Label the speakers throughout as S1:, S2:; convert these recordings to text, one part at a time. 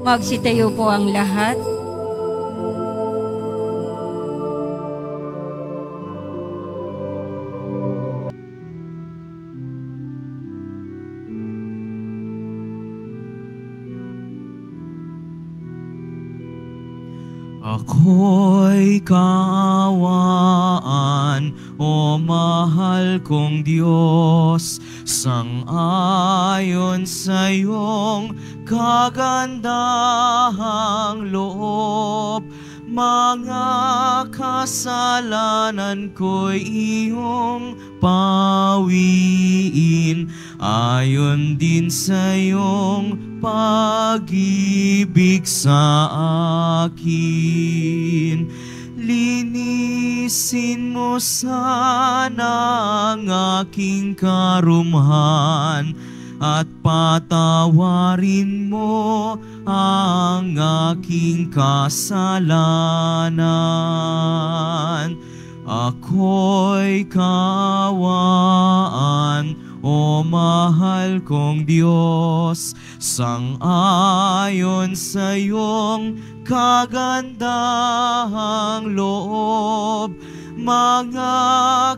S1: Magsitayo po ang lahat.
S2: Ako'y kawaan, o mahal kong Diyos, sangayon sa iyong kagandahang loob mga kasalanan ko'y iyong pawiin ayon din sa iyong pag sa akin. Linisin mo sana ang aking karumhan at patawarin mo ang aking kasalanan. Ako'y kawaan, O mahal kong Diyos, sangayon sa iyong kagandahang loob mga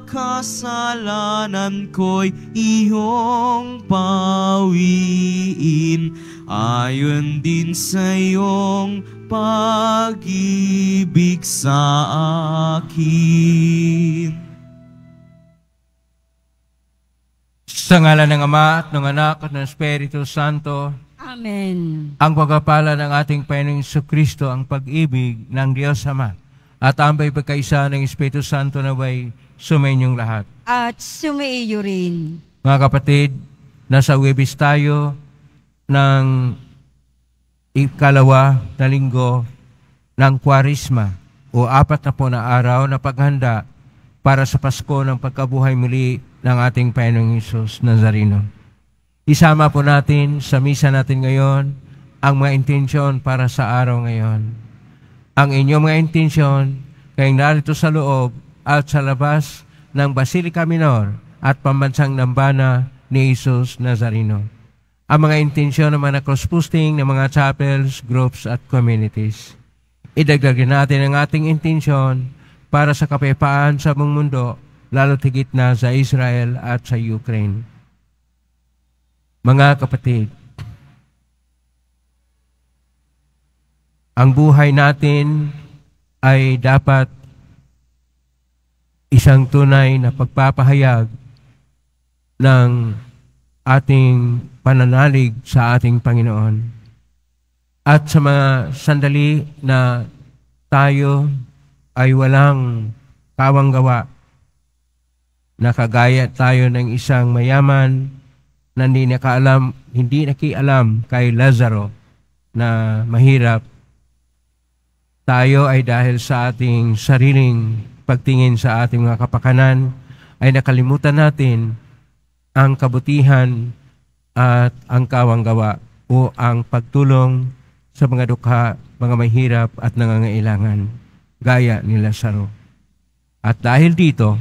S2: kasalanan ko'y iyong pawiin Ayon din sa iyong pag-ibig sa akin.
S3: Sa ngala ng Ama at ng Anak at ng Espiritu Santo,
S1: Amen. Ang
S3: pagpapala ng ating Panginoong Kristo ang pag-ibig ng Diyos Ama at ambay pagkaisa ng Espiritu Santo naway sumainyong lahat.
S1: At sumaiyo rin.
S3: Mga kapatid, nasa Webis tayo ng ikalawa na linggo ng Kwarisma o apat na po na araw na paghanda para sa Pasko ng pagkabuhay muli ng ating Panginoong Isus Nazareno. Isama po natin sa misa natin ngayon ang mga intensyon para sa araw ngayon ang inyong mga intensyon kayong narito sa loob at sa labas ng Basilica Minor at pambansang Nambana ni Jesus Nazareno. Ang mga intensyon ng mga cross-posting ng mga chapels, groups at communities. Idagdagin natin ang ating intensyon para sa kapayapaan sa buong mundo, lalo tigit na sa Israel at sa Ukraine. Mga kapatid, ang buhay natin ay dapat isang tunay na pagpapahayag ng ating pananalig sa ating Panginoon. At sa mga sandali na tayo ay walang tawang gawa, nakagaya tayo ng isang mayaman na hindi nakaalam, hindi nakialam kay Lazaro na mahirap tayo ay dahil sa ating sariling pagtingin sa ating mga kapakanan ay nakalimutan natin ang kabutihan at ang kawanggawa o ang pagtulong sa mga dukha, mga mahirap at nangangailangan gaya ni Lazaro. At dahil dito,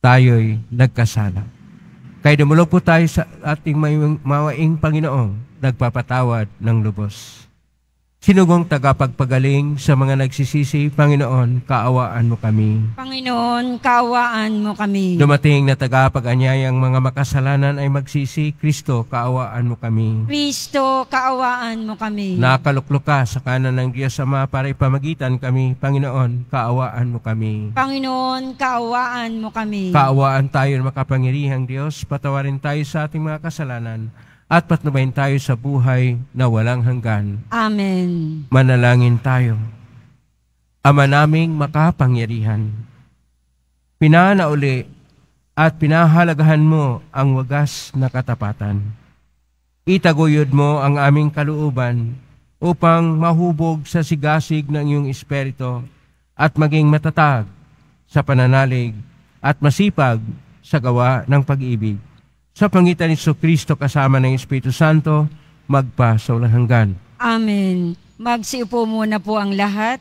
S3: tayo'y nagkasala. Kaya dumulog po tayo sa ating mawaing Panginoong nagpapatawad ng lubos. Sinugong tagapagpagaling sa mga nagsisisi, Panginoon, kaawaan mo kami.
S1: Panginoon, kaawaan mo kami.
S3: Dumating na tagapag-anyayang mga makasalanan ay magsisi, Kristo, kaawaan mo kami.
S1: Kristo, kaawaan mo kami.
S3: Nakaluklok ka sa kanan ng Diyos Ama para ipamagitan kami, Panginoon, kaawaan mo kami.
S1: Panginoon, kaawaan mo kami.
S3: Kaawaan tayo ng makapangirihang Diyos, patawarin tayo sa ating mga kasalanan at patnubayin tayo sa buhay na walang hanggan.
S1: Amen.
S3: Manalangin tayo. Ama naming makapangyarihan, pinanauli at pinahalagahan mo ang wagas na katapatan. Itaguyod mo ang aming kaluuban upang mahubog sa sigasig ng iyong espiritu at maging matatag sa pananalig at masipag sa gawa ng pag-ibig sa pangitan ni Kristo kasama ng Espiritu Santo, magpa sa hanggan.
S1: Amen. Magsiupo muna po ang lahat.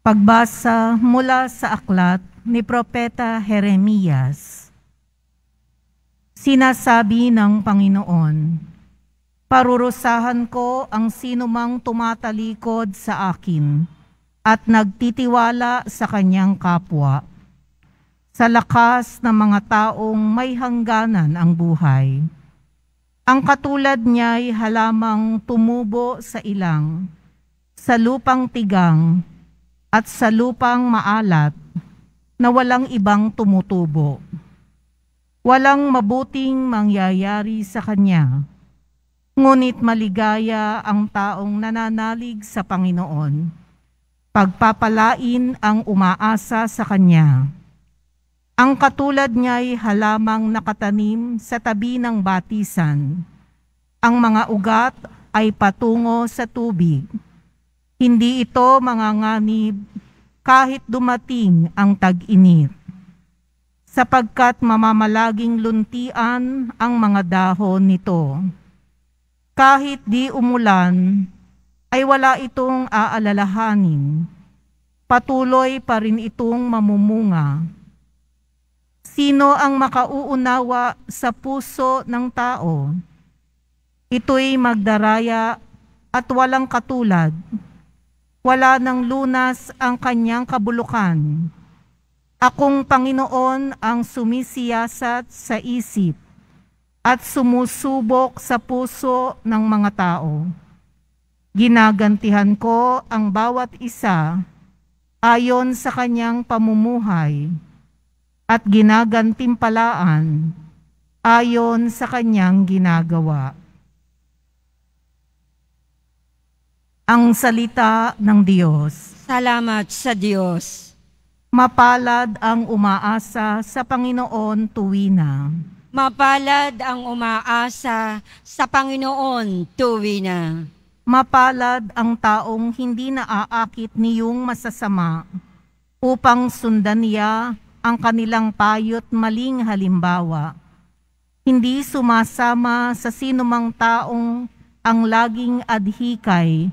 S4: Pagbasa mula sa aklat ni Propeta Jeremias. Sinasabi ng Panginoon, Parurusahan ko ang sinumang tumatalikod sa akin at nagtitiwala sa kanyang kapwa sa lakas ng mga taong may hangganan ang buhay. Ang katulad niya'y halamang tumubo sa ilang, sa lupang tigang, at sa lupang maalat na walang ibang tumutubo. Walang mabuting mangyayari sa kanya, ngunit maligaya ang taong nananalig sa Panginoon, pagpapalain ang umaasa sa Kanya. Ang katulad niya'y halamang nakatanim sa tabi ng batisan. Ang mga ugat ay patungo sa tubig. Hindi ito manganganib kahit dumating ang tag-init. Sapagkat mamamalaging luntian ang mga dahon nito. Kahit di umulan, ay wala itong aalalahanin. Patuloy pa rin itong mamumunga Sino ang makauunawa sa puso ng tao? Ito'y magdaraya at walang katulad. Wala ng lunas ang kanyang kabulukan. Akong Panginoon ang sumisiyasat sa isip at sumusubok sa puso ng mga tao. Ginagantihan ko ang bawat isa ayon sa kanyang pamumuhay at ginagantimpalaan ayon sa kanyang ginagawa. Ang salita ng Diyos. Salamat sa Diyos. Mapalad ang umaasa sa Panginoon tuwina. Mapalad ang umaasa sa Panginoon tuwina. Mapalad ang taong hindi naaakit niyong masasama upang sundan niya ang kanilang payo't maling halimbawa. Hindi sumasama sa sinumang taong ang laging adhikay,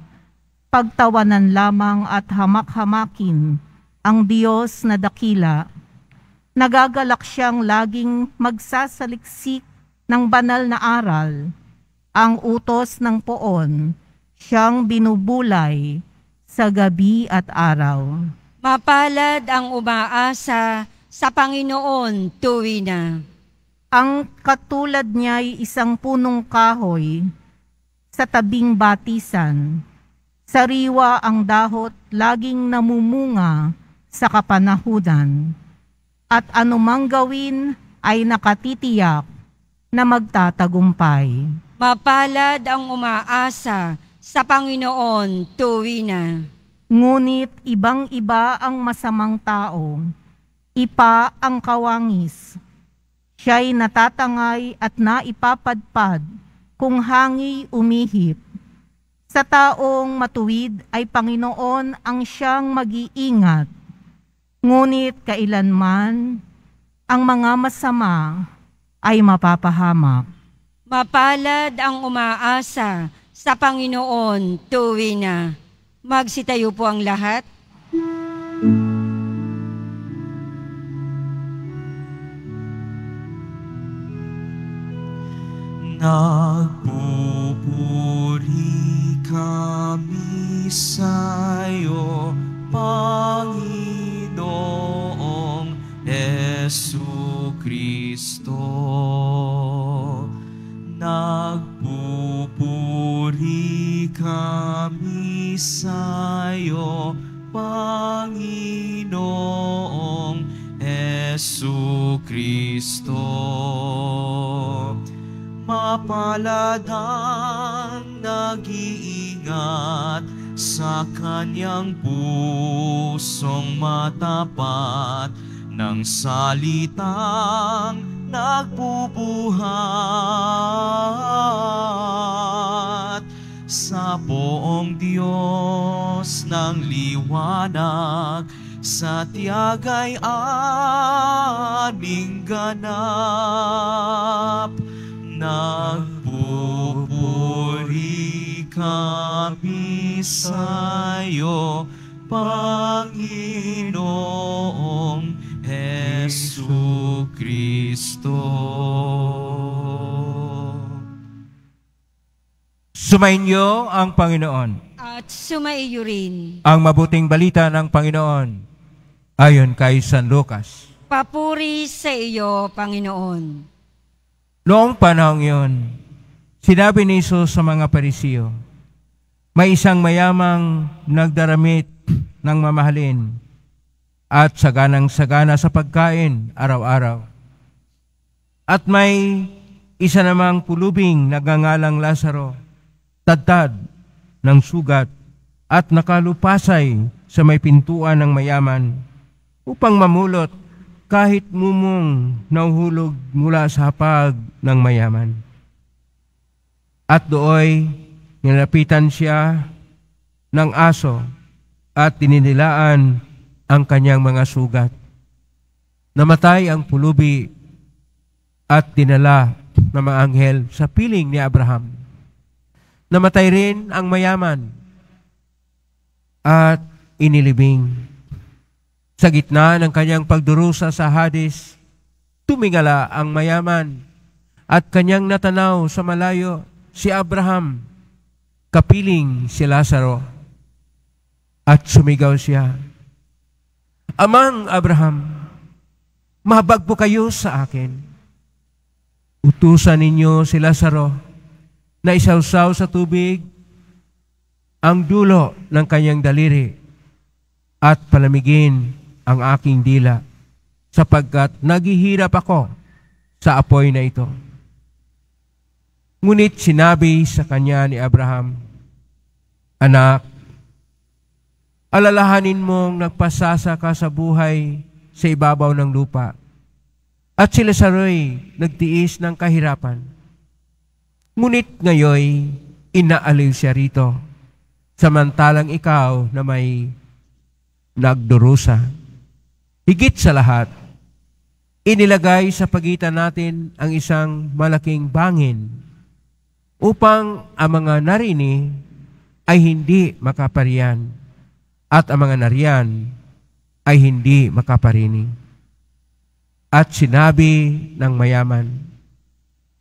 S4: pagtawanan lamang at hamak-hamakin ang Diyos na dakila. Nagagalak siyang laging magsasaliksik ng banal na aral, ang utos ng poon, siyang binubulay sa gabi at araw. Mapalad
S1: ang umaasa sa
S4: Panginoon tuwi na. Ang katulad niya ay isang punong kahoy sa tabing batisan. Sariwa ang dahot laging namumunga sa kapanahudan. At anumang gawin ay nakatitiyak na magtatagumpay.
S1: Mapalad ang umaasa sa Panginoon tuwi na.
S4: Ngunit ibang-iba ang masamang tao ipa ang kawangis. Siya'y natatangay at naipapadpad kung hangi umihip. Sa taong matuwid ay Panginoon ang siyang mag-iingat. Ngunit kailanman ang mga masama ay mapapahamak.
S1: Mapalad ang umaasa sa Panginoon tuwi na. Magsitayo po ang lahat.
S2: Nagpupuri kami sa'yo, Panginoong Yesu Kristo. Nagpupuri kami sa'yo, Panginoong Yesu Kristo mapaladang nag-iingat sa kanyang pusong matapat ng salitang nagbubuhat sa buong Diyos ng liwanag sa tiyagay aming ganap Nagpupuri kami sa'yo, Panginoong Heso Kristo.
S3: Sumainyo ang Panginoon.
S1: At sumaiyo rin.
S3: Ang mabuting balita ng Panginoon ayon kay San Lucas.
S1: Papuri sa iyo, Panginoon.
S3: Noong panahong yun, sinabi ni Jesus sa mga parisiyo, may isang mayamang nagdaramit ng mamahalin at saganang-sagana sa pagkain araw-araw. At may isa namang pulubing nagangalang Lazaro, tadtad ng sugat at nakalupasay sa may pintuan ng mayaman upang mamulot kahit mumong nauhulog mula sa hapag ng mayaman. At dooy, nilapitan siya ng aso at tininilaan ang kanyang mga sugat. Namatay ang pulubi at dinala na anghel sa piling ni Abraham. Namatay rin ang mayaman at inilibing sa gitna ng kanyang pagdurusa sa hadis, tumingala ang mayaman at kanyang natanaw sa malayo si Abraham, kapiling si Lazaro. At sumigaw siya, Amang Abraham, mahabag po kayo sa akin. Utusan ninyo si Lazaro na isawsaw sa tubig ang dulo ng kanyang daliri at palamigin ang aking dila sapagkat naghihirap ako sa apoy na ito. Ngunit sinabi sa kanya ni Abraham, Anak, alalahanin mong nagpasasa ka sa buhay sa ibabaw ng lupa at sila saroy nagtiis ng kahirapan. Ngunit ngayoy, inaaliw siya rito, samantalang ikaw na may nagdurusa Higit sa lahat, inilagay sa pagitan natin ang isang malaking bangin upang ang mga narini ay hindi makaparian at ang mga narian ay hindi makaparini. At sinabi ng mayaman,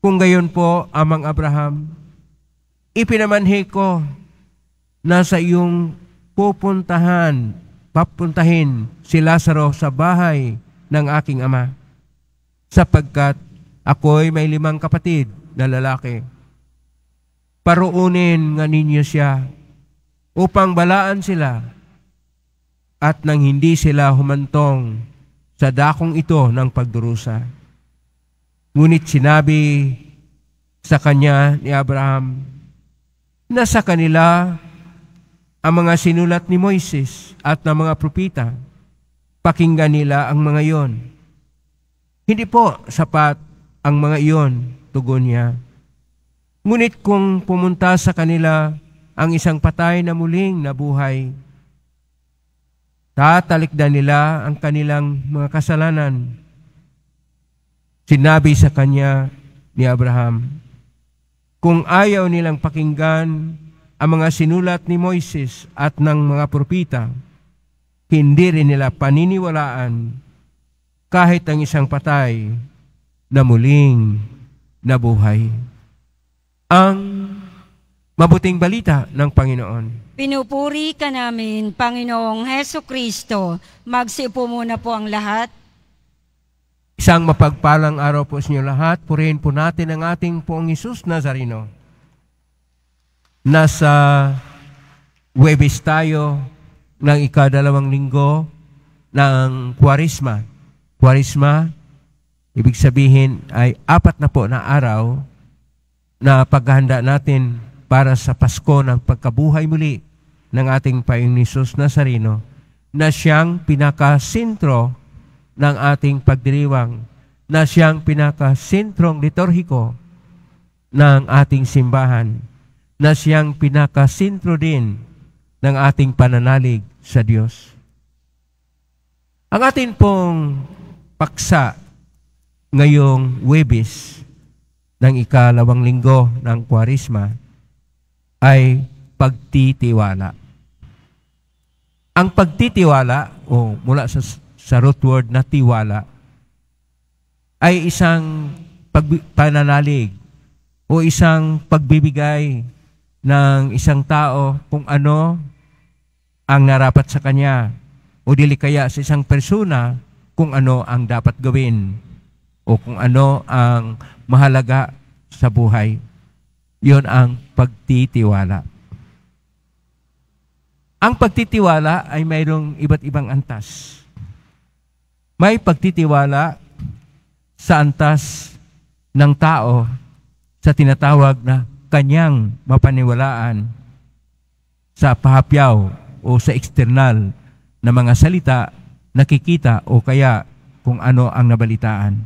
S3: Kung gayon po, Amang Abraham, ipinamanhi ko na sa iyong pupuntahan papuntahin si Lazaro sa bahay ng aking ama. Sapagkat ako'y may limang kapatid na lalaki. Paruunin nga ninyo siya upang balaan sila at nang hindi sila humantong sa dakong ito ng pagdurusa. Ngunit sinabi sa kanya ni Abraham na sa kanila ang mga sinulat ni Moises at ng mga propita. Pakinggan nila ang mga iyon. Hindi po sapat ang mga iyon, tugon niya. Ngunit kung pumunta sa kanila ang isang patay na muling nabuhay, Tatalikdan nila ang kanilang mga kasalanan. Sinabi sa kanya ni Abraham, kung ayaw nilang pakinggan ang mga sinulat ni Moises at ng mga propita, hindi rin nila paniniwalaan kahit ang isang patay na muling nabuhay. Ang mabuting balita ng Panginoon.
S1: Pinupuri ka namin, Panginoong Heso Kristo. Magsipo muna po ang lahat.
S3: Isang mapagpalang araw po sa inyo lahat. Purihin po natin ang ating poong Isus Nazarino. Nasa Webes tayo ng ikadalawang linggo ng Kwarisma. Kwarisma, ibig sabihin ay apat na po na araw na paghahanda natin para sa Pasko ng pagkabuhay muli ng ating Panginoon Isus Nazareno na siyang pinakasentro ng ating pagdiriwang, na siyang pinakasentrong liturhiko ng ating simbahan na siyang pinakasintro din ng ating pananalig sa Diyos. Ang atin pong paksa ngayong Webis ng ikalawang linggo ng Kwarisma ay pagtitiwala. Ang pagtitiwala, o mula sa, sa root word na tiwala, ay isang pag, pananalig o isang pagbibigay ng isang tao kung ano ang narapat sa kanya o dili kaya sa isang persona kung ano ang dapat gawin o kung ano ang mahalaga sa buhay. Yun ang pagtitiwala. Ang pagtitiwala ay mayroong iba't ibang antas. May pagtitiwala sa antas ng tao sa tinatawag na kanyang mapaniwalaan sa pahapyaw o sa external na mga salita, nakikita o kaya kung ano ang nabalitaan.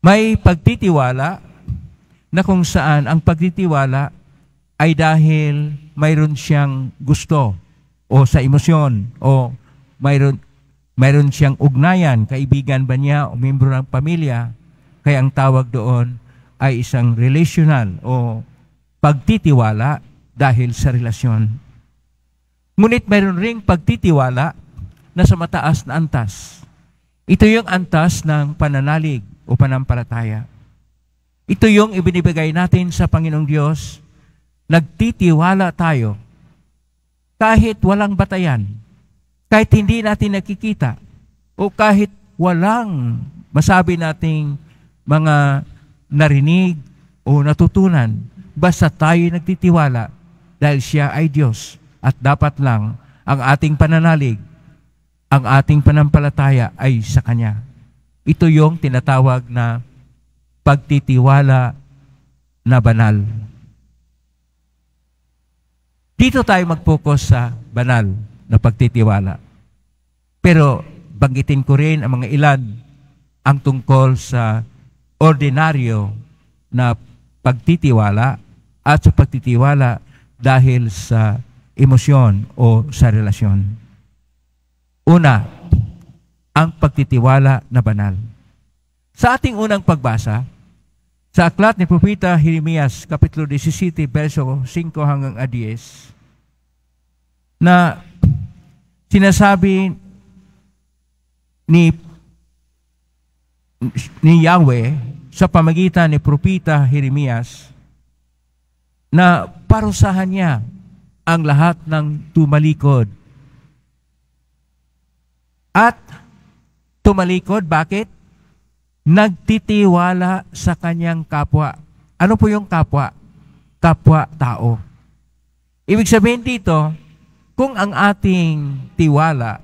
S3: May pagtitiwala na kung saan ang pagtitiwala ay dahil mayroon siyang gusto o sa emosyon o mayroon, mayroon siyang ugnayan, kaibigan ba niya o membro ng pamilya, kaya ang tawag doon ay isang relational o pagtitiwala dahil sa relasyon. Ngunit mayroon ring pagtitiwala na sa mataas na antas. Ito yung antas ng pananalig o panampalataya. Ito yung ibinibigay natin sa Panginoong Diyos. Nagtitiwala tayo kahit walang batayan, kahit hindi natin nakikita, o kahit walang masabi nating mga narinig o natutunan. Basta tayo nagtitiwala dahil siya ay Diyos at dapat lang ang ating pananalig, ang ating panampalataya ay sa Kanya. Ito yung tinatawag na pagtitiwala na banal. Dito tayo mag-focus sa banal na pagtitiwala. Pero banggitin ko rin ang mga ilan ang tungkol sa ordinaryo na pagtitiwala at sa pagtitiwala dahil sa emosyon o sa relasyon. Una, ang pagtitiwala na banal. Sa ating unang pagbasa, sa aklat ni Propeta Jeremias, Kapitulo 17, verso 5 hanggang 10, na sinasabi ni ni Yahweh sa pamagitan ni Propita Jeremias na parusahan niya ang lahat ng tumalikod. At tumalikod, bakit? Nagtitiwala sa kanyang kapwa. Ano po yung kapwa? Kapwa-tao. Ibig sabihin dito, kung ang ating tiwala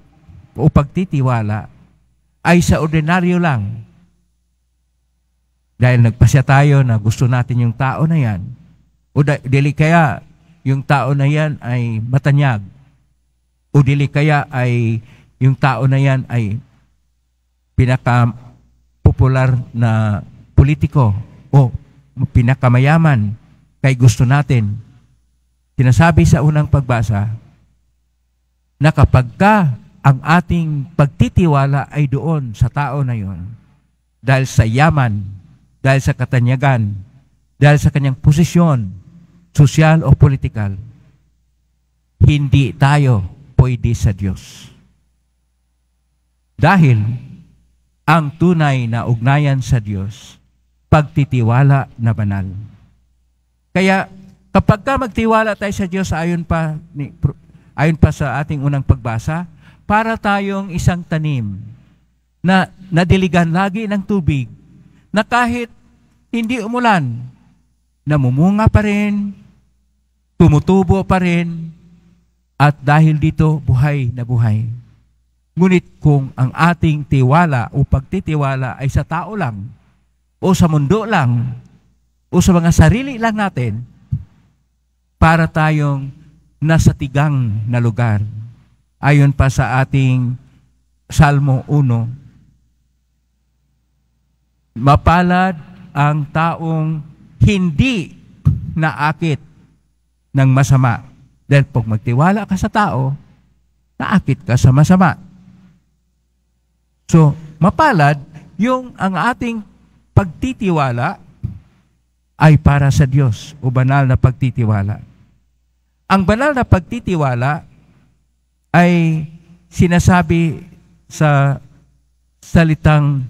S3: o pagtitiwala ay sa ordinaryo lang, dahil nagpasya tayo na gusto natin yung tao na yan. O dili kaya yung tao na yan ay matanyag. O dili kaya ay yung tao na yan ay pinaka-popular na politiko o pinakamayaman kay gusto natin. Sinasabi sa unang pagbasa na kapag ka ang ating pagtitiwala ay doon sa tao na yon dahil sa yaman dahil sa katanyagan, dahil sa kanyang posisyon, social o political, hindi tayo pwede sa Diyos. Dahil ang tunay na ugnayan sa Diyos, pagtitiwala na banal. Kaya kapag ka magtiwala tayo sa Diyos ayon pa ni, ayon pa sa ating unang pagbasa, para tayong isang tanim na nadiligan lagi ng tubig na kahit hindi umulan, namumunga pa rin, tumutubo pa rin, at dahil dito, buhay na buhay. Ngunit kung ang ating tiwala o pagtitiwala ay sa tao lang, o sa mundo lang, o sa mga sarili lang natin, para tayong nasa tigang na lugar. Ayon pa sa ating Salmo 1, Mapalad ang taong hindi naakit ng masama. Dahil pag magtiwala ka sa tao, naakit ka sa masama. So, mapalad, yung ang ating pagtitiwala ay para sa Diyos o banal na pagtitiwala. Ang banal na pagtitiwala ay sinasabi sa salitang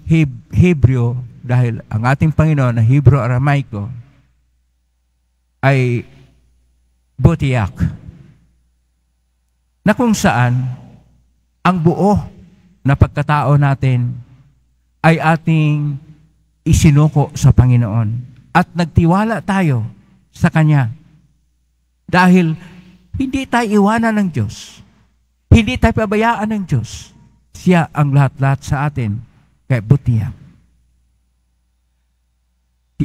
S3: Hebreo dahil ang ating Panginoon na Hebrew-Aramaiko ay Butiak na kung saan ang buo na pagkatao natin ay ating isinuko sa Panginoon at nagtiwala tayo sa Kanya. Dahil hindi tayo iwanan ng Diyos. Hindi tayo pabayaan ng Diyos. Siya ang lahat-lahat sa atin kay Butiak.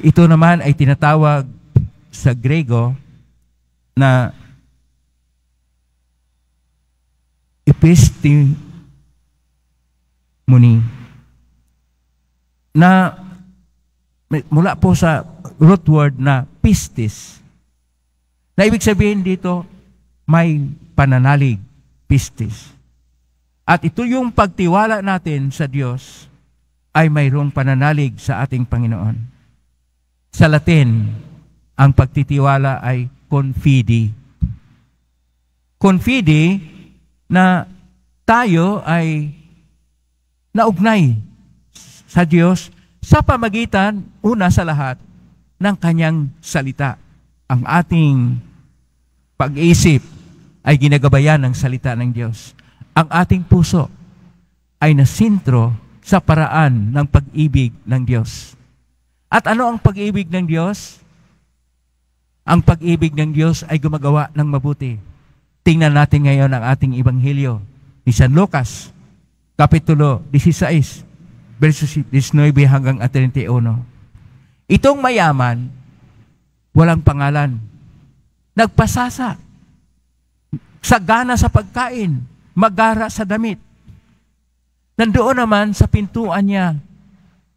S3: Ito naman ay tinatawag sa Grego na epistemony na mula po sa root word na pistis. Na ibig sabihin dito, may pananalig, pistis. At ito yung pagtiwala natin sa Diyos ay mayroong pananalig sa ating Panginoon. Sa Latin, ang pagtitiwala ay confidi. Confidi na tayo ay naugnay sa Diyos sa pamagitan, una sa lahat, ng kanyang salita. Ang ating pag-iisip ay ginagabayan ng salita ng Diyos. Ang ating puso ay nasintro sa paraan ng pag-ibig ng Diyos. At ano ang pag-ibig ng Diyos? Ang pag-ibig ng Diyos ay gumagawa ng mabuti. Tingnan natin ngayon ang ating Ibanghilyo ni San Lucas, Kapitulo 16, verses 19 hanggang 31. Itong mayaman, walang pangalan. Nagpasasa. Sagana sa pagkain. Magara sa damit. Nandoon naman sa pintuan niya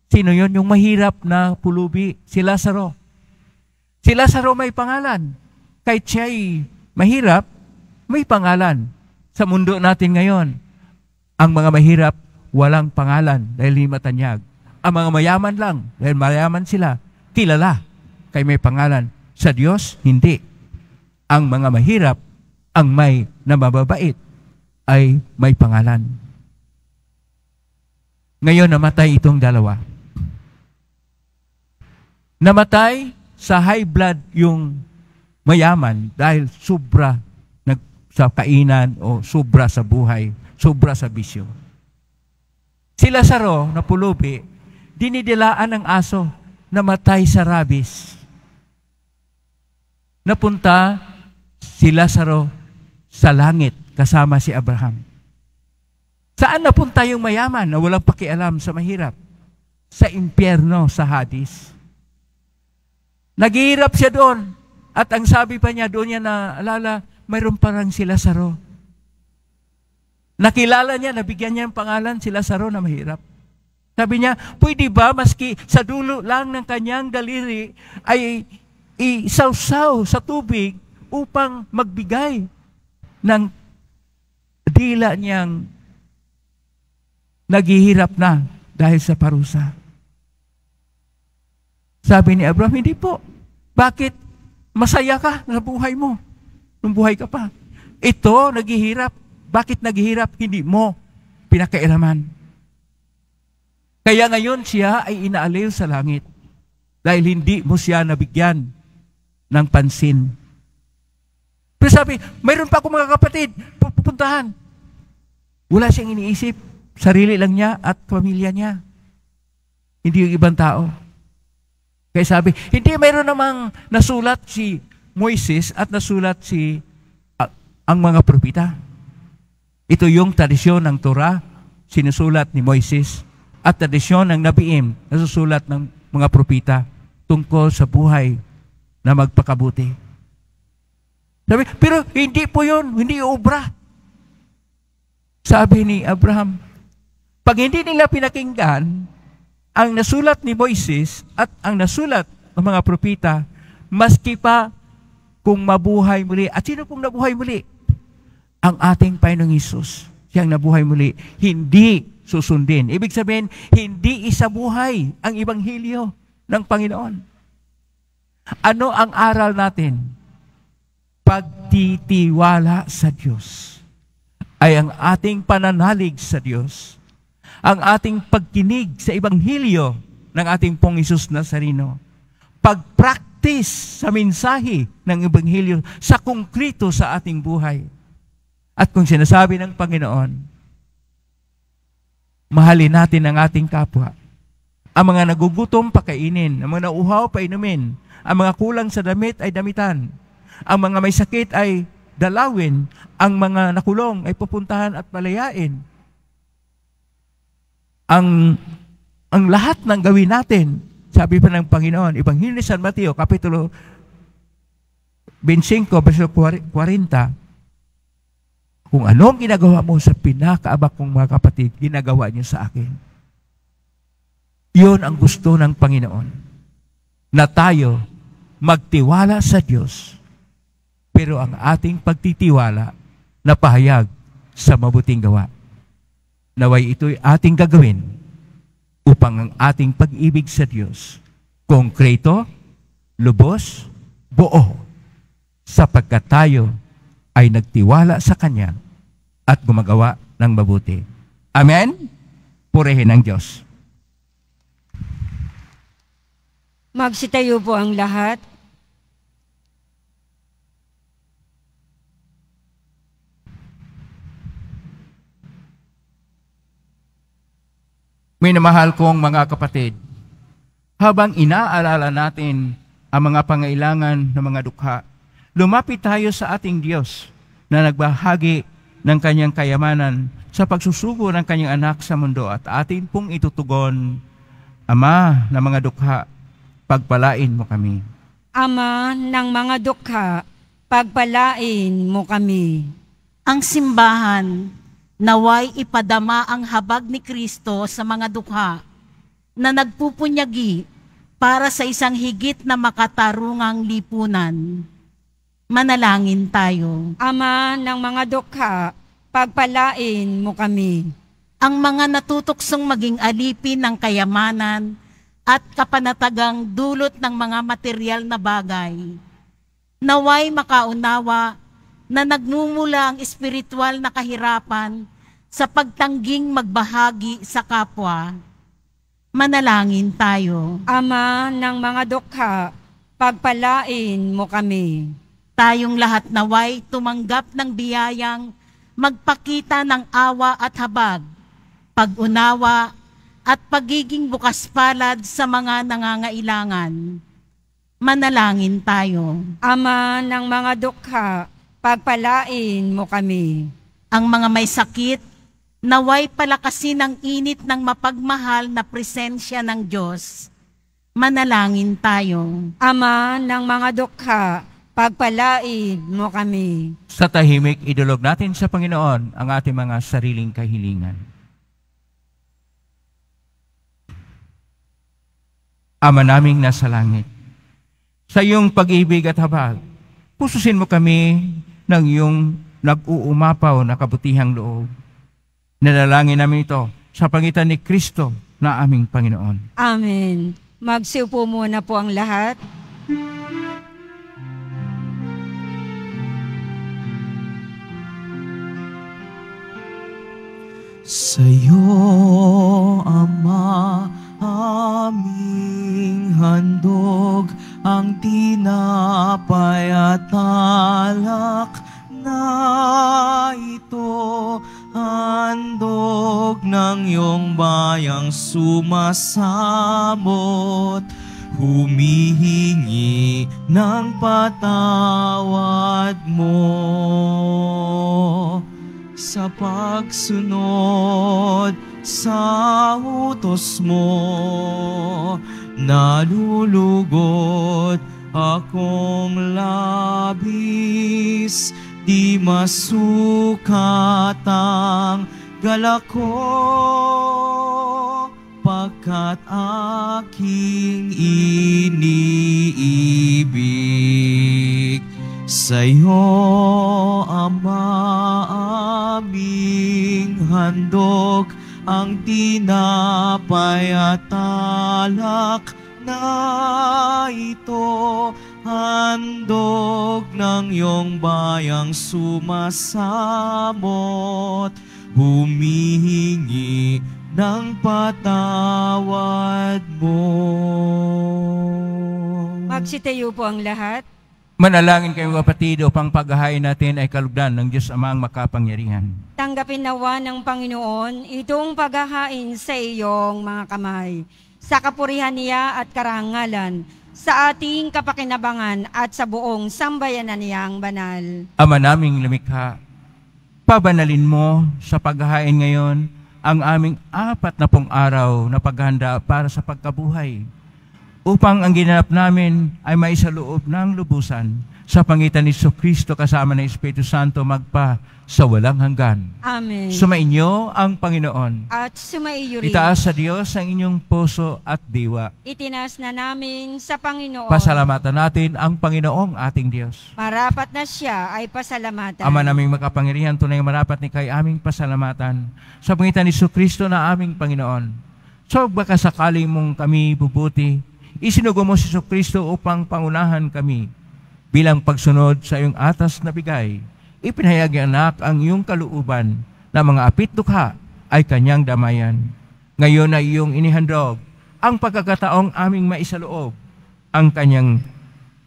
S3: Sino yon Yung mahirap na pulubi, si Lazaro. Si Lazaro may pangalan. Kahit siya ay mahirap, may pangalan. Sa mundo natin ngayon, ang mga mahirap, walang pangalan dahil di matanyag. Ang mga mayaman lang, dahil mayaman sila, kilala kay may pangalan. Sa Diyos, hindi. Ang mga mahirap, ang may na mababait, ay may pangalan. Ngayon, namatay itong dalawa. Namatay sa high blood yung mayaman dahil sobra nag, sa kainan o sobra sa buhay, sobra sa bisyo. Si Lazaro na pulubi, dinidilaan ng aso, namatay sa rabis. Napunta si Lazaro sa langit kasama si Abraham. Saan napunta yung mayaman na walang pakialam sa mahirap? Sa impyerno, sa hadis. Naghihirap siya doon. At ang sabi pa niya, doon niya na naalala, mayroon parang si Lazaro. Nakilala niya, nabigyan niya ng pangalan si Lazaro na mahirap. Sabi niya, pwede ba maski sa dulo lang ng kanyang daliri ay isawsaw sa tubig upang magbigay ng dila niyang naghihirap na dahil sa parusa. Sabi ni Abraham, hindi po. Bakit? Masaya ka na buhay mo. Nung buhay ka pa. Ito, naghihirap. Bakit naghihirap? Hindi mo pinakailaman. Kaya ngayon siya ay inaaliw sa langit dahil hindi mo siya nabigyan ng pansin. Pero sabi, mayroon pa ako mga kapatid, pupuntahan. Wala siyang iniisip. Sarili lang niya at pamilya niya. Hindi yung ibang tao. Kaya sabi, hindi mayroon namang nasulat si Moises at nasulat si uh, ang mga propita. Ito yung tradisyon ng Torah, sinusulat ni Moises, at tradisyon ng Nabiim, nasusulat ng mga propita tungkol sa buhay na magpakabuti. Sabi, pero hindi po yun, hindi obra. Sabi ni Abraham, pag hindi nila pinakinggan, ang nasulat ni Moises at ang nasulat ng mga propita, maski pa kung mabuhay muli. At sino pong nabuhay muli? Ang ating Panginoong Isus. Siyang nabuhay muli. Hindi susundin. Ibig sabihin, hindi isa buhay ang Ibanghilyo ng Panginoon. Ano ang aral natin? Pagtitiwala sa Diyos ay ang ating pananalig sa Diyos ang ating pagkinig sa Ebanghelyo ng ating pong Isus Nazarino. Pag-practice sa mensahe ng Ebanghelyo sa konkreto sa ating buhay. At kung sinasabi ng Panginoon, mahalin natin ang ating kapwa. Ang mga nagugutom, pakainin. Ang mga nauhaw, painumin. Ang mga kulang sa damit ay damitan. Ang mga may sakit ay dalawin. Ang mga nakulong ay pupuntahan at palayain ang, ang lahat ng gawin natin, sabi pa ng Panginoon, Ibanghilyo San Mateo, Kapitulo 25, verso 40, kung anong ginagawa mo sa pinakaabak kong mga kapatid, ginagawa niyo sa akin. Iyon ang gusto ng Panginoon. Na tayo magtiwala sa Diyos, pero ang ating pagtitiwala na pahayag sa mabuting gawa. Naway ito'y ating gagawin upang ang ating pag-ibig sa Diyos konkreto, lubos, buo, sapagkat tayo ay nagtiwala sa Kanya at gumagawa ng mabuti. Amen? Purihin ang Diyos.
S1: Magsitayo po ang lahat.
S3: Minamahal kong mga kapatid, habang inaalala natin ang mga pangailangan ng mga dukha, lumapit tayo sa ating Diyos na nagbahagi ng kanyang kayamanan sa pagsusugo ng kanyang anak sa mundo at atin pong itutugon, Ama ng mga dukha, pagpalain mo kami.
S1: Ama
S5: ng mga dukha, pagpalain mo kami. Ang simbahan naway ipadama ang habag ni Kristo sa mga dukha na nagpupunyagi para sa isang higit na makatarungang lipunan. Manalangin tayo. Ama ng mga dukha, pagpalain mo kami. Ang mga natutuksong maging alipin ng kayamanan at kapanatagang dulot ng mga material na bagay, naway makaunawa na nagmumula ang espiritual na kahirapan sa pagtangging magbahagi sa kapwa, manalangin tayo. Ama ng mga dukha, pagpalain mo kami. Tayong lahat naway tumanggap ng biyayang magpakita ng awa at habag, pag-unawa at pagiging bukas palad sa mga nangangailangan. Manalangin tayo. Ama ng mga dukha, pagpalain mo kami. Ang mga may sakit, naway palakasin ang init ng mapagmahal na presensya ng Diyos. Manalangin tayo. Ama ng mga dukha, pagpalain mo kami.
S3: Sa tahimik, idulog natin sa Panginoon ang ating mga sariling kahilingan. Ama naming nasa langit, sa iyong pag-ibig at habag, pususin mo kami ng iyong nag-uumapaw na kabutihang loob. Nalalangin namin ito sa pangitan ni Kristo na aming Panginoon.
S1: Amen. Magsiupo muna po ang lahat.
S2: Sa'yo sunod sa utos mo, nalulugod akong labis, di masukat ang galak ko, pagkat aking iniibig sa'yo, Ama handog ang tinapay at alak na ito handog ng iyong bayang sumasamot humihingi ng patawad mo.
S1: Magsitayo po ang lahat.
S3: Manalangin kayo kapatid upang paghahain natin ay kalugdan ng Diyos Amang makapangyarihan.
S1: Tanggapin nawa ng Panginoon itong paghahain sa iyong mga kamay, sa kapurihan niya at karangalan, sa ating kapakinabangan at sa buong sambayanan niyang banal.
S3: Ama naming lumikha, pabanalin mo sa paghahain ngayon ang aming apat na pong araw na paghanda para sa pagkabuhay upang ang ginanap namin ay maisaloob ng lubusan sa pangitan ni So Cristo kasama ng Espiritu Santo magpa sa walang hanggan. Amen. Sumainyo ang Panginoon.
S1: At sumaiyo rin. Itaas sa
S3: Diyos ang inyong puso at diwa.
S1: Itinaas na namin sa Panginoon.
S3: Pasalamatan natin ang Panginoong ating Diyos.
S1: Marapat na siya ay pasalamatan. Ama
S3: naming makapangirihan, tunay marapat ni kay aming pasalamatan sa pangitan ni So Cristo na aming Panginoon. So baka sakali mong kami bubuti, Isinugo mo si Kristo upang pangunahan kami. Bilang pagsunod sa iyong atas na bigay, ipinahayag ni anak ang iyong kalooban na mga apit dukha ay kanyang damayan. Ngayon ay iyong inihandog ang pagkakataong aming maisaloob ang kanyang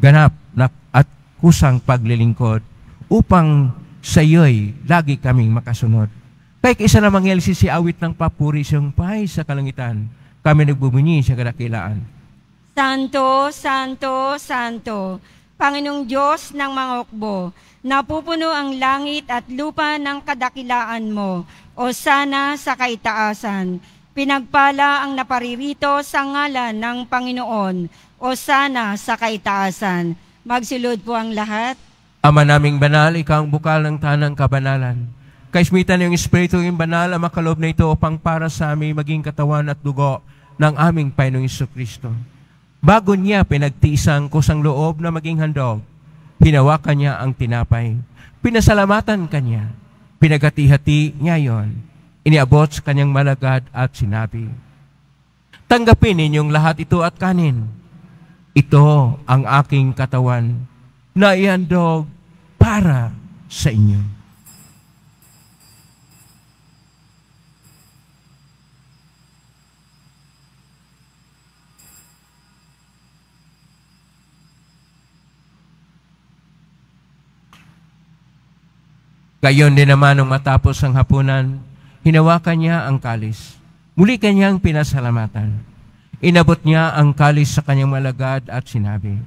S3: ganap na at kusang paglilingkod upang sa iyo'y lagi kaming makasunod. Kahit isa na yelsi si awit ng papuri siyang pahay sa kalangitan, kami nagbubunyi sa kadakilaan
S1: Santo, Santo, Santo, Panginoong Diyos ng mga hukbo, napupuno ang langit at lupa ng kadakilaan mo, o sana sa kaitaasan. Pinagpala ang naparirito sa ngalan ng Panginoon, o sana sa kaitaasan. Magsilod po ang lahat.
S3: Ama naming banal, ikaw ang bukal ng tanang kabanalan. Kaismitan niyong Espiritu ng banal, ang makalob na ito upang para sa amin maging katawan at dugo ng aming Panginoong Kristo. Bago niya pinagtiisang ko sang loob na maging handog, hinawakan niya ang tinapay. Pinasalamatan kanya. Pinagati-hati niya yon. Iniabot sa kanyang malagad at sinabi, Tanggapin ninyong lahat ito at kanin. Ito ang aking katawan na ihandog para sa inyo. Gayon din naman nung matapos ang hapunan, hinawakan niya ang kalis. Muli kanyang pinasalamatan. Inabot niya ang kalis sa kanyang malagad at sinabi,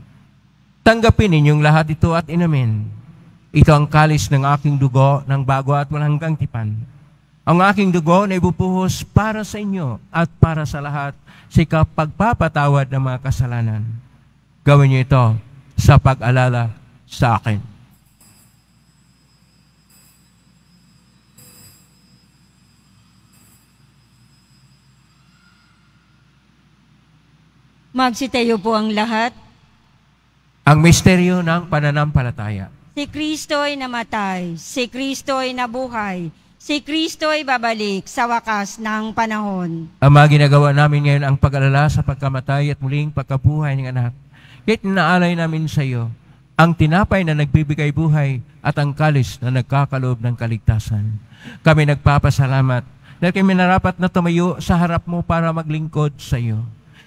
S3: Tanggapin ninyong lahat ito at inamin. Ito ang kalis ng aking dugo ng bago at walang hanggang tipan. Ang aking dugo na ibubuhos para sa inyo at para sa lahat sa pagpapatawad ng mga kasalanan. Gawin niyo ito sa pag-alala sa akin.
S1: Magsitayo po ang lahat.
S3: Ang misteryo ng pananampalataya.
S1: Si Kristo ay namatay, si Kristo ay nabuhay, si Kristo ay babalik sa wakas ng panahon.
S3: Ama, ginagawa namin ngayon ang pag-alala sa pagkamatay at muling pagkabuhay ng anak. Kaya't naalay namin sa iyo ang tinapay na nagbibigay buhay at ang kalis na nagkakaloob ng kaligtasan. Kami nagpapasalamat dahil kami narapat na tumayo sa harap mo para maglingkod sa iyo.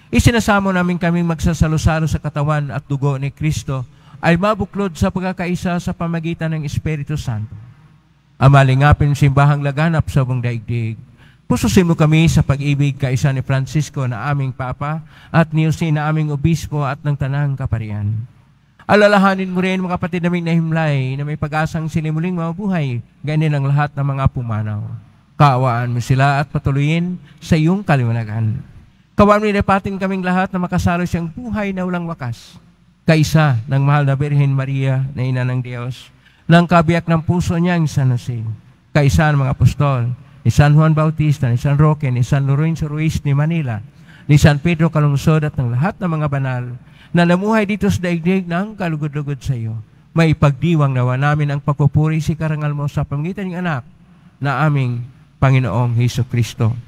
S3: Isinasamo namin kaming magsasalusalo sa katawan at dugo ni Kristo ay mabuklod sa pagkakaisa sa pamagitan ng Espiritu Santo. Amalingapin simbahang laganap sa buong daigdig. Pususin mo kami sa pag-ibig kaisa ni Francisco na aming Papa at ni Jose na aming Obispo at ng Tanang Kaparian. Alalahanin mo rin mga kapatid naming nahimlay na may pag-asang sinimuling mabuhay, ganin ang lahat ng mga pumanaw. Kaawaan mo sila at patuloyin sa iyong kaliwanagan. Kawamin repatin kaming lahat na makasalo siyang buhay na walang wakas. Kaisa ng mahal na Birhen Maria na ina ng Diyos, lang kabiyak ng puso niya ang San Jose. Kaisa ng mga apostol, ni San Juan Bautista, ni San Roque, ni San Lorenzo Ruiz ni Manila, ni San Pedro Calungsod at ng lahat ng mga banal na namuhay dito sa daigdig ng kalugod-lugod sa iyo. May pagdiwang nawa namin ang pagpupuri si Karangal mo sa pangitan ng anak na aming Panginoong Heso Kristo.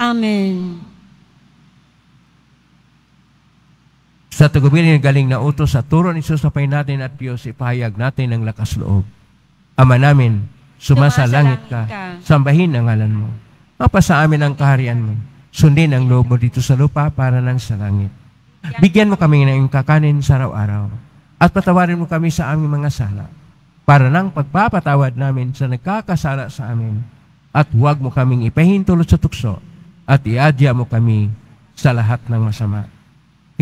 S1: Amen.
S3: Sa tugubilin ng galing na utos sa turo ni Jesus, sapay natin at Diyos, ipahayag natin ang lakas loob. Ama namin, sumasa langit ka, sambahin ang ngalan mo. Mapasa amin ang kaharian mo. Sundin ang loob mo dito sa lupa para nang sa langit. Bigyan mo kami ng kakanin sa araw-araw at patawarin mo kami sa aming mga sala para nang pagpapatawad namin sa nagkakasala sa amin at huwag mo kaming ipahintulot sa tukso at iadya mo kami sa lahat ng masama.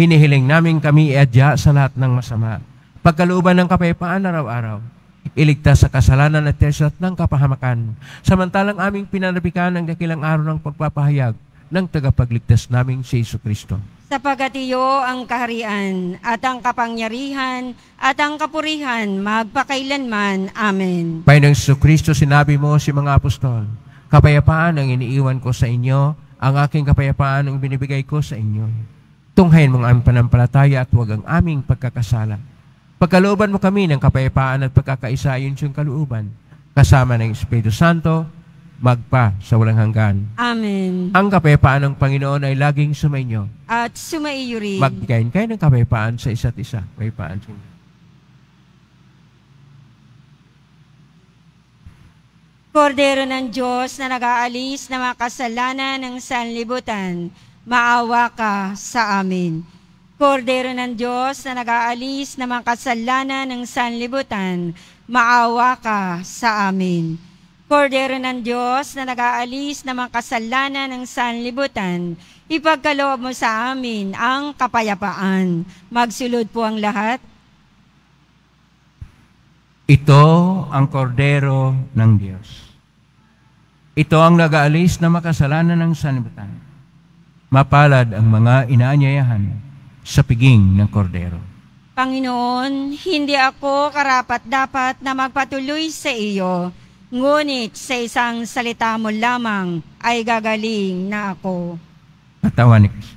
S3: Hinihiling namin kami iadya sa lahat ng masama. Pagkalooban ng kapayapaan araw-araw, iligtas sa kasalanan at tesat ng kapahamakan, samantalang aming pinanabikan ang dakilang araw ng pagpapahayag ng tagapagligtas naming si Iso Kristo.
S1: Sapagat iyo ang kaharian at ang kapangyarihan at ang kapurihan magpakailanman. Amen.
S3: Panginoong Iso Kristo, sinabi mo si mga apostol, kapayapaan ang iniiwan ko sa inyo, ang aking kapayapaan ang binibigay ko sa inyo. Tunghayin mong aming panampalataya at huwag ang aming pagkakasala. Pagkalooban mo kami ng kapayapaan at pagkakaisa ayon siyang kalooban, kasama ng Espiritu Santo, magpa sa walang hanggan. Amen. Ang kapayapaan ng Panginoon ay laging sumainyo.
S1: At sumaiyo rin. Magbigayin
S3: kayo ng kapayapaan sa isa't isa. Kapayapaan sa inyo.
S1: Kordero ng Diyos na nag-aalis ng mga kasalanan ng sanlibutan, maawa ka sa amin. Kordero ng Diyos na nag-aalis ng mga kasalanan ng sanlibutan, maawa ka sa amin. Kordero ng Diyos na nag-aalis ng mga kasalanan ng sanlibutan, ipagkaloob mo sa amin ang kapayapaan. Magsulod po ang lahat.
S3: Ito ang kordero ng Diyos. Ito ang nagaalis na makasalanan ng sanlibutan. Mapalad ang mga inaanyayahan sa piging ng kordero.
S1: Panginoon, hindi ako karapat dapat na magpatuloy sa iyo, ngunit sa isang salita mo lamang ay gagaling na ako.
S3: Katawan ni Kristo.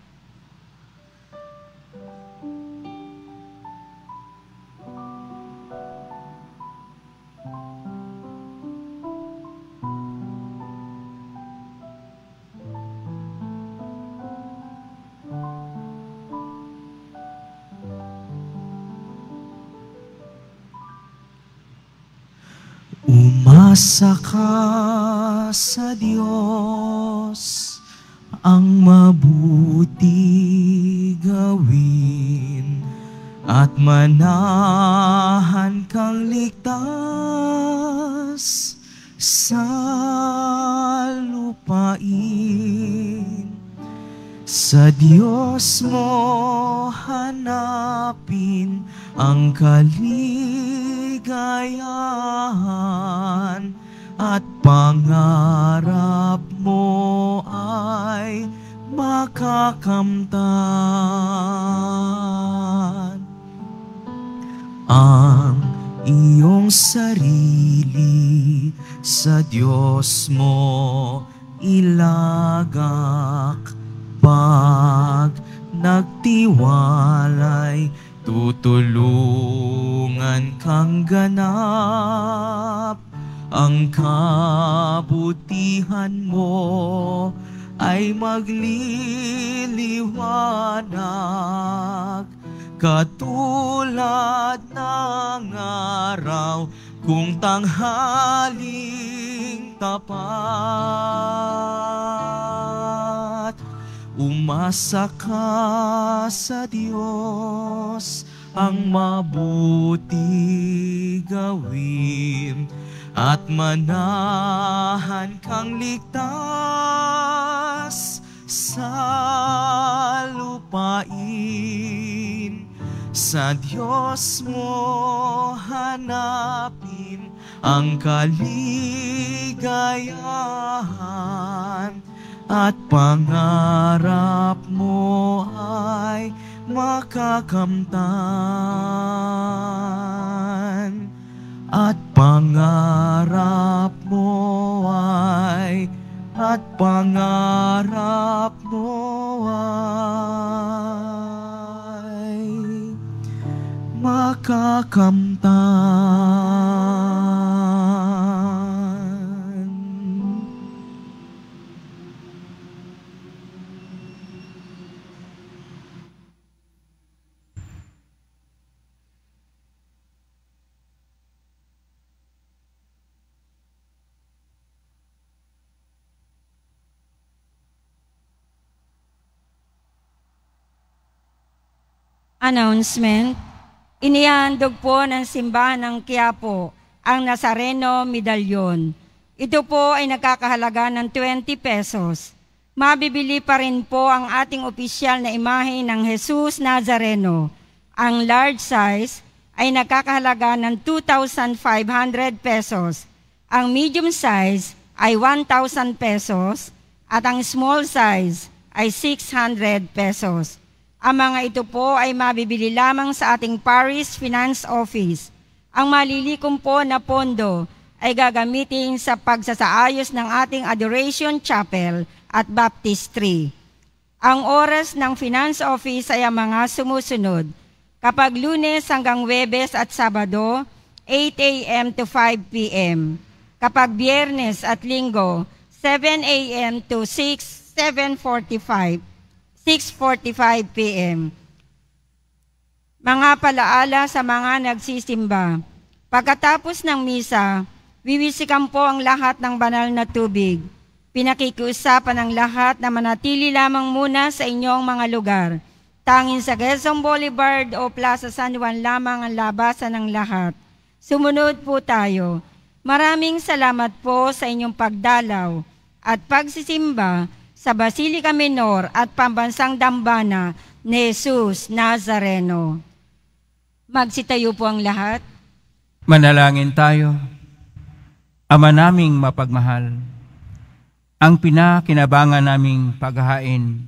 S2: Umasa ka sa Diyos ang mabuti gawin at manahan kang ligtas sa lupain sa Diyos mo hanapin ang kaligayahan at pangarap mo ay makakamtan. Ang iyong sarili sa Diyos mo ilagak pag nagtiwalay, tutulungan kang ganap. Ang kabutihan mo ay magliliwanag Katulad ng araw kung tanghaling tapat Umasa ka sa Diyos ang mabuti gawin at manahan kang ligtas sa lupain. Sa Diyos mo hanapin ang kaligayahan at pangarap mo ay makakamtan at pangarap mo ay at pangarap mo ay makakamtan
S1: Announcement, inihandog po ng simbahan ng Quiapo ang Nazareno Medallion. Ito po ay nagkakahalaga ng 20 pesos. Mabibili pa rin po ang ating opisyal na imahe ng Jesus Nazareno. Ang large size ay nakakahalaga ng 2,500 pesos. Ang medium size ay 1,000 pesos at ang small size ay 600 pesos. Ang mga ito po ay mabibili lamang sa ating Paris Finance Office. Ang malilikom po na pondo ay gagamitin sa pagsasaayos ng ating Adoration Chapel at Baptistry. Ang oras ng Finance Office ay ang mga sumusunod. Kapag lunes hanggang webes at sabado, 8 a.m. to 5 p.m. Kapag biyernes at linggo, 7 a.m. to 6, 7.45 6.45 p.m. Mga palaala sa mga nagsisimba. Pagkatapos ng misa, wiwisikan po ang lahat ng banal na tubig. Pinakikiusapan ang lahat na manatili lamang muna sa inyong mga lugar. Tangin sa Quezon Boulevard o Plaza San Juan lamang ang labasan ng lahat. Sumunod po tayo. Maraming salamat po sa inyong pagdalaw at pagsisimba sa Basilica Minor at Pambansang Dambana ni Jesus Nazareno. Magsitayo po ang lahat.
S3: Manalangin tayo. Ama naming mapagmahal, ang pinakinabangan naming paghahain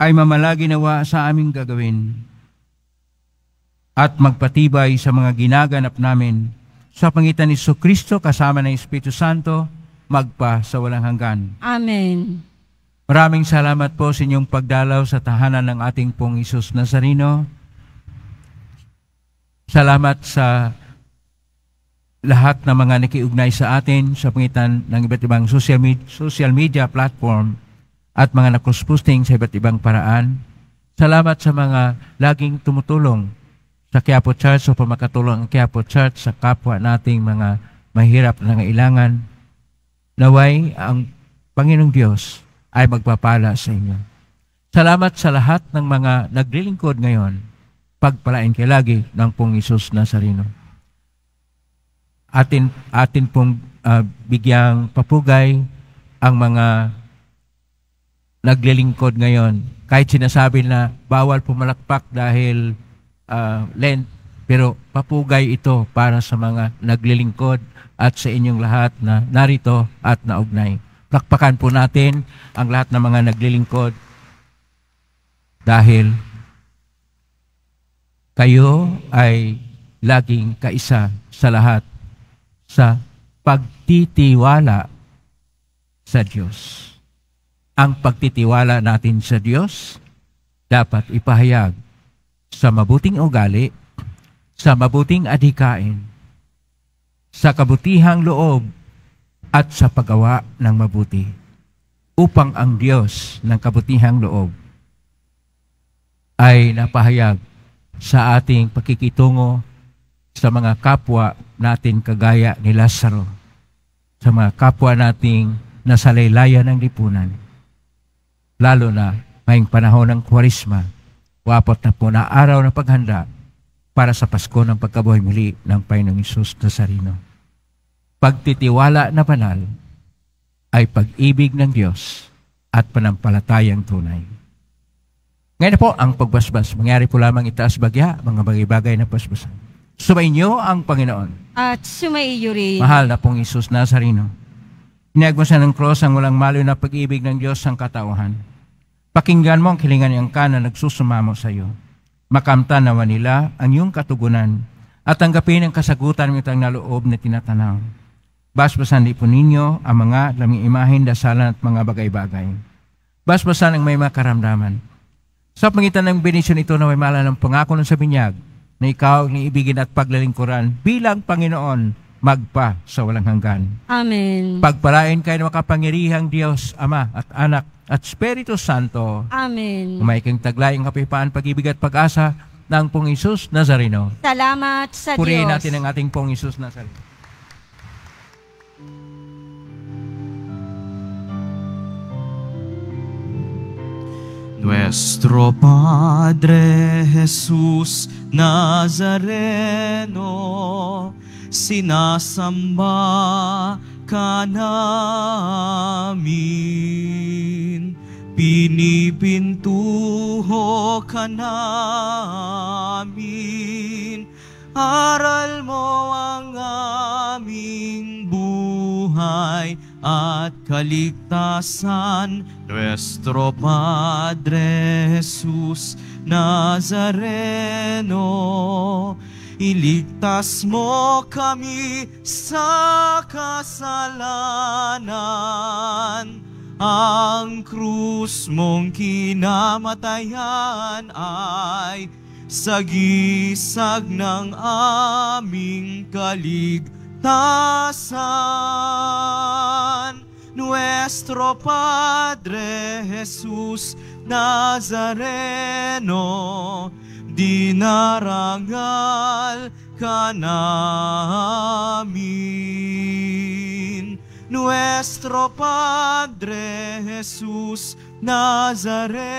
S3: ay mamalagi sa aming gagawin at magpatibay sa mga ginaganap namin sa pangitan ni Kristo kasama ng Espiritu Santo magpa sa walang hanggan.
S1: Amen.
S3: Maraming salamat po sa inyong pagdalaw sa tahanan ng ating pong Isus Nazarino. Salamat sa lahat ng mga nakiugnay sa atin sa pangitan ng iba't ibang social media, social media platform at mga nakusposting sa iba't ibang paraan. Salamat sa mga laging tumutulong sa Quiapo Church o pamakatulong ang Quiapo Church sa kapwa nating mga mahirap na nangailangan. Naway ang Panginoong Diyos ay magpapala sa inyo. Salamat sa lahat ng mga naglilingkod ngayon. Pagpalain kay lagi ng pong Isus Nazareno. Atin, atin pong uh, bigyang papugay ang mga naglilingkod ngayon. Kahit sinasabi na bawal pumalakpak dahil uh, Lent, pero papugay ito para sa mga naglilingkod at sa inyong lahat na narito at naugnay. Lakpakan po natin ang lahat ng mga naglilingkod dahil kayo ay laging kaisa sa lahat sa pagtitiwala sa Diyos. Ang pagtitiwala natin sa Diyos dapat ipahayag sa mabuting ugali, sa mabuting adikain, sa kabutihang loob at sa paggawa ng mabuti upang ang Diyos ng kabutihang loob ay napahayag sa ating pakikitungo sa mga kapwa natin kagaya ni Lazaro, sa mga kapwa nating nasa laylayan ng lipunan, lalo na ngayong panahon ng kwarisma, wapat na po na araw ng paghanda para sa Pasko ng pagkabuhay muli ng Panginoong Isus Nazarino pagtitiwala na banal ay pag-ibig ng Diyos at panampalatayang tunay. Ngayon po ang pagbasbas. Mangyari po lamang itaas bagya, mga bagay-bagay na basbasan. Sumainyo ang Panginoon.
S1: At sumaiyo rin. Mahal
S3: na pong Isus Nazareno. Inagmasan ng cross ang walang maliw na pag-ibig ng Diyos sa katauhan. Pakinggan mo ang kilingan niyang ka na nagsusumamo sa iyo. Makamta nawa nila ang iyong katugunan at tanggapin ang kasagutan ng itang naloob na tinatanaw Basbasan di po ninyo ang mga laming imahin, dasalan at mga bagay-bagay. Basbasan ang may makaramdaman. Sa pangitan ng benisyon ito na may mala ng pangako ng sa binyag, na ikaw ang iibigin at paglalingkuran bilang Panginoon magpa sa walang hanggan.
S1: Amen.
S3: Pagpalain kayo ng makapangyarihang Diyos, Ama at Anak at Espiritu Santo.
S1: Amen.
S3: Umaikang taglay ang kapipaan, pag-ibig at pag-asa ng pong Isus Nazareno. Salamat sa Purihin Diyos. Purihin natin ang ating pong Isus Nazareno.
S2: Nuestro Padre Jesus Nazareno, sinasamba ka namin. Pinipintuho ka namin Aral mo ang aming buhay at kaligtasan, Nuestro Padre Jesus Nazareno. Iligtas mo kami sa kasalanan. Ang krus mong kinamatayan ay sa gisag ng aming kaligtasan. Nuestro Padre Jesus Nazareno, dinarangal ka namin. Nuestro Padre Jesus Nazareno,